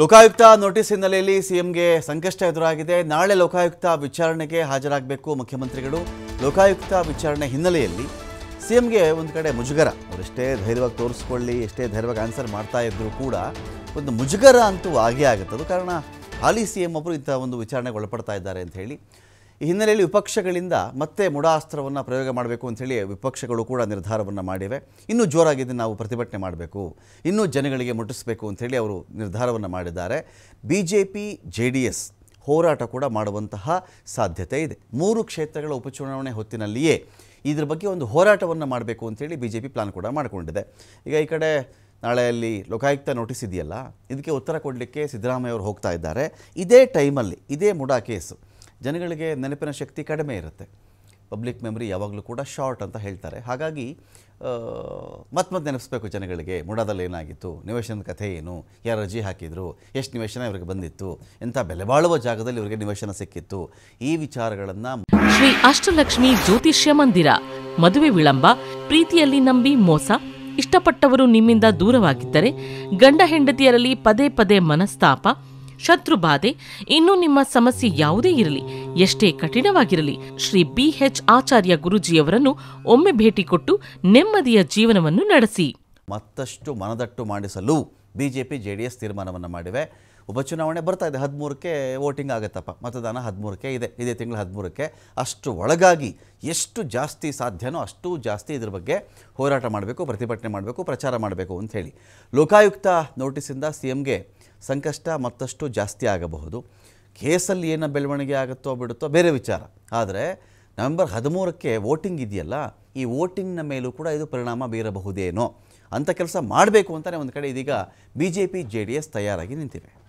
Lokayukta notice ಹಿನ್ನೆಲೆಯಲ್ಲಿ ಸಿಎಂಗೆ ಸಂಕಷ್ಟ ಎದುರಾಗಿದೆ ನಾಳೆ ಲೋಕಾಯುಕ್ತ ವಿಚಾರಣೆಗೆ ಹಾಜರಾಗಬೇಕು ಮುಖ್ಯಮಂತ್ರಿಗಳು ಲೋಕಾಯುಕ್ತ ವಿಚಾರಣೆ ಹಿನ್ನೆಲೆಯಲ್ಲಿ ಸಿಎಂಗೆ ಒಂದು ಕಡೆ ಮುಜುಗರ ಅವರೆಷ್ಟೇ ಧೈರ್ಯವಾಗಿ ತೋರಿಸ್ಕೊಳ್ಳಿ ಎಷ್ಟೇ ಧೈರ್ಯವಾಗಿ ಆನ್ಸರ್ ಮಾಡ್ತಾ ಇದ್ದರೂ ಕೂಡ ಒಂದು ಮುಜುಗರ ಅಂತೂ ಆಗೇ ಆಗುತ್ತೆ ಅದು ಕಾರಣ ಹಾಲಿ ಸಿ ಎಂ ಒಬ್ಬರು ಇಂಥ ಒಂದು ವಿಚಾರಣೆಗೆ ಒಳಪಡ್ತಾ ಇದ್ದಾರೆ ಅಂತ ಹೇಳಿ ಈ ಹಿನ್ನೆಲೆಯಲ್ಲಿ ವಿಪಕ್ಷಗಳಿಂದ ಮತ್ತೆ ಮುಡಾಸ್ತ್ರವನ್ನು ಪ್ರಯೋಗ ಮಾಡಬೇಕು ಅಂಥೇಳಿ ವಿಪಕ್ಷಗಳು ಕೂಡ ನಿರ್ಧಾರವನ್ನು ಮಾಡಿವೆ ಇನ್ನೂ ಜೋರಾಗಿದ್ದು ನಾವು ಪ್ರತಿಭಟನೆ ಮಾಡಬೇಕು ಇನ್ನೂ ಜನಗಳಿಗೆ ಮುಟ್ಟಿಸಬೇಕು ಅಂಥೇಳಿ ಅವರು ನಿರ್ಧಾರವನ್ನು ಮಾಡಿದ್ದಾರೆ B J P J D S ಹೋರಾಟ ಕೂಡ ಮಾಡುವಂತಹ ಸಾಧ್ಯತೆ ಇದೆ ಮೂರು ಕ್ಷೇತ್ರಗಳ ಉಪಚುನಾವಣೆ ಹೊತ್ತಿನಲ್ಲಿಯೇ ಇದ್ರ ಬಗ್ಗೆ ಒಂದು ಹೋರಾಟವನ್ನು ಮಾಡಬೇಕು ಅಂಥೇಳಿ ಬಿ ಜೆ ಪಿ ಪ್ಲಾನ್ ಕೂಡ ಮಾಡಿಕೊಂಡಿದೆ ಈಗ ಈ ಕಡೆ ನಾಳೆ ಅಲ್ಲಿ ಲೋಕಾಯುಕ್ತ ನೋಟಿಸ್ ಇದೆಯಲ್ಲ ಇದಕ್ಕೆ ಉತ್ತರ ಕೊಡಲಿಕ್ಕೆ ಸಿದ್ದರಾಮಯ್ಯ ಅವರು ಹೋಗ್ತಾ ಇದ್ದಾರೆ ಇದೇ ಟೈಮಲ್ಲಿ ಇದೇ ಮುಡಾ ಕೇಸು ಜನಗಳಿಗೆ ನೆನಪಿನ ಶಕ್ತಿ ಕಡಿಮೆ ಇರುತ್ತೆ ಪಬ್ಲಿಕ್ ಮೆಮರಿ ಯಾವಾಗಲೂ ಕೂಡ ಶಾರ್ಟ್ ಅಂತ ಹೇಳ್ತಾರೆ ಹಾಗಾಗಿ ಮತ್ತೆ ಮತ್ತೆ ನೆನಪಿಸ್ಬೇಕು ಜನಗಳಿಗೆ ಮೂಡದಲ್ಲಿ ಏನಾಗಿತ್ತು ನಿವೇಶನದ ಕಥೆ ಏನು ಯಾರು ಅರ್ಜಿ ಹಾಕಿದರು ಎಷ್ಟು ನಿವೇಶನ ಇವರಿಗೆ ಬಂದಿತ್ತು ಎಂಥ ಬಾಳುವ ಜಾಗದಲ್ಲಿ ಇವರಿಗೆ ನಿವೇಶನ ಸಿಕ್ಕಿತ್ತು ಈ ವಿಚಾರಗಳನ್ನು ಶ್ರೀ ಅಷ್ಟಲಕ್ಷ್ಮಿ ಜ್ಯೋತಿಷ್ಯ ಮಂದಿರ ಮದುವೆ ವಿಳಂಬ ಪ್ರೀತಿಯಲ್ಲಿ ನಂಬಿ ಮೋಸ ಇಷ್ಟಪಟ್ಟವರು ನಿಮ್ಮಿಂದ ದೂರವಾಗಿದ್ದರೆ ಗಂಡ ಹೆಂಡತಿಯರಲ್ಲಿ ಪದೇ ಪದೇ ಮನಸ್ತಾಪ ಶತ್ರು ಬಾಧೆ ಇನ್ನು ನಿಮ್ಮ ಸಮಸ್ಯೆ ಯಾವುದೇ ಇರಲಿ ಎಷ್ಟೇ ಕಠಿಣವಾಗಿರಲಿ ಶ್ರೀ ಬಿ ಎಚ್ ಆಚಾರ್ಯ ಗುರುಜಿಯವರನ್ನು ಒಮ್ಮೆ ಭೇಟಿ ಕೊಟ್ಟು ನೆಮ್ಮದಿಯ ಜೀವನವನ್ನು ನಡೆಸಿ ಮತ್ತಷ್ಟು ಮನದಟ್ಟು ಮಾಡಿಸಲು ಬಿಜೆಪಿ ಜೆಡಿಎಸ್ ತೀರ್ಮಾನವನ್ನು ಮಾಡಿವೆ ಉಪಚುನಾವಣೆ ಬರ್ತಾ ಇದೆ ಹದಿಮೂರಕ್ಕೆ ವೋಟಿಂಗ್ ಆಗುತ್ತಪ್ಪ ಮತದಾನ ಹದಿಮೂರಕ್ಕೆ ಇದೆ ಇದೇ ತಿಂಗಳು ಹದಿಮೂರಕ್ಕೆ ಅಷ್ಟು ಒಳಗಾಗಿ ಎಷ್ಟು ಜಾಸ್ತಿ ಸಾಧ್ಯನೋ ಅಷ್ಟು ಜಾಸ್ತಿ ಇದ್ರ ಬಗ್ಗೆ ಹೋರಾಟ ಮಾಡಬೇಕು ಪ್ರತಿಭಟನೆ ಮಾಡಬೇಕು ಪ್ರಚಾರ ಮಾಡಬೇಕು ಹೇಳಿ ಲೋಕಾಯುಕ್ತ ನೋಟಿಸಿಂದ ಸಿ ಎಂಗೆ ಸಂಕಷ್ಟ ಮತ್ತಷ್ಟು ಜಾಸ್ತಿ ಆಗಬಹುದು ಕೇಸಲ್ಲಿ ಏನೋ ಬೆಳವಣಿಗೆ ಆಗುತ್ತೋ ಬಿಡುತ್ತೋ ಬೇರೆ ವಿಚಾರ ಆದರೆ ನವೆಂಬರ್ ಹದಿಮೂರಕ್ಕೆ ವೋಟಿಂಗ್ ಇದೆಯಲ್ಲ ಈ ವೋಟಿಂಗ್ನ ಮೇಲೂ ಕೂಡ ಇದು ಪರಿಣಾಮ ಬೀರಬಹುದೇನೋ ಅಂಥ ಕೆಲಸ ಮಾಡಬೇಕು ಅಂತಲೇ ಒಂದು ಕಡೆ ಇದೀಗ B J P J D S ತಯಾರಾಗಿ ನಿಂತಿವೆ